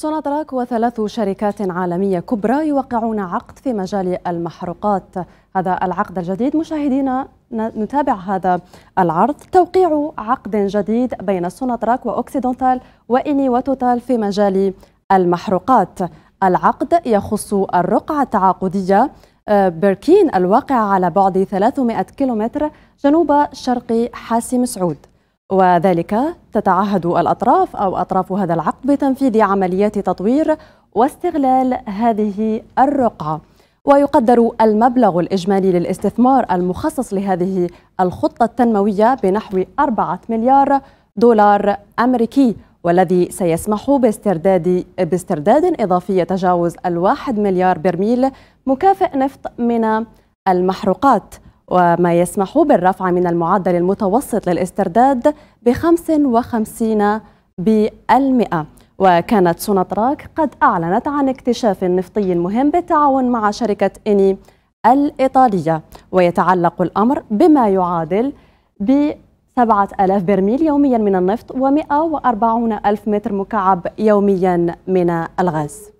سوناتراك وثلاث شركات عالمية كبرى يوقعون عقد في مجال المحروقات هذا العقد الجديد مشاهدينا نتابع هذا العرض توقيع عقد جديد بين سوناتراك وأوكسيدونتال وإني وتوتال في مجال المحروقات العقد يخص الرقعة التعاقدية آه، بركين الواقعة على بعد 300 كيلومتر جنوب شرق حاسم سعود وذلك تتعهد الأطراف أو أطراف هذا العقد بتنفيذ عمليات تطوير واستغلال هذه الرقعة ويقدر المبلغ الإجمالي للاستثمار المخصص لهذه الخطة التنموية بنحو 4 مليار دولار أمريكي والذي سيسمح باسترداد باسترداد إضافي يتجاوز الواحد مليار برميل مكافئ نفط من المحروقات وما يسمح بالرفع من المعدل المتوسط للاسترداد ب 55 بالمئة وكانت سوناطراك قد أعلنت عن اكتشاف نفطي مهم بالتعاون مع شركة إني الإيطالية ويتعلق الأمر بما يعادل ب 7000 برميل يوميا من النفط و 140 ألف متر مكعب يوميا من الغاز